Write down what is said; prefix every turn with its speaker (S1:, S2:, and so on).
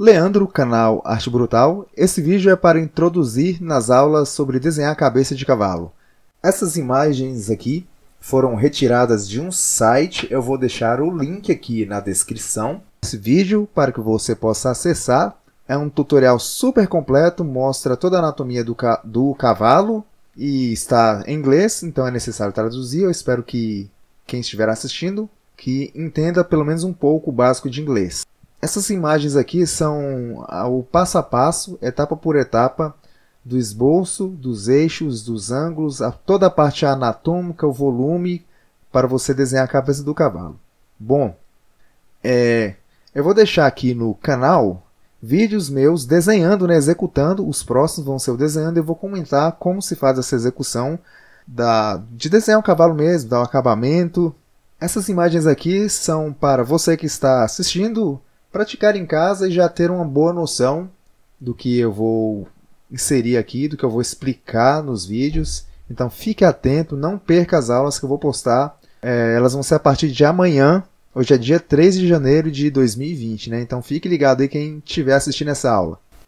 S1: Leandro, canal Arte Brutal. Esse vídeo é para introduzir nas aulas sobre desenhar cabeça de cavalo. Essas imagens aqui foram retiradas de um site, eu vou deixar o link aqui na descrição. Esse vídeo, para que você possa acessar, é um tutorial super completo, mostra toda a anatomia do, ca do cavalo e está em inglês, então é necessário traduzir. Eu espero que quem estiver assistindo que entenda pelo menos um pouco o básico de inglês. Essas imagens aqui são o passo a passo, etapa por etapa, do esboço, dos eixos, dos ângulos, a toda a parte anatômica, o volume, para você desenhar a cabeça do cavalo. Bom, é, eu vou deixar aqui no canal vídeos meus desenhando, né, executando, os próximos vão ser eu desenhando, eu vou comentar como se faz essa execução da, de desenhar o um cavalo mesmo, dar o um acabamento. Essas imagens aqui são para você que está assistindo praticar em casa e já ter uma boa noção do que eu vou inserir aqui, do que eu vou explicar nos vídeos. Então fique atento, não perca as aulas que eu vou postar. É, elas vão ser a partir de amanhã. Hoje é dia 3 de janeiro de 2020, né? Então fique ligado aí quem estiver assistindo essa aula.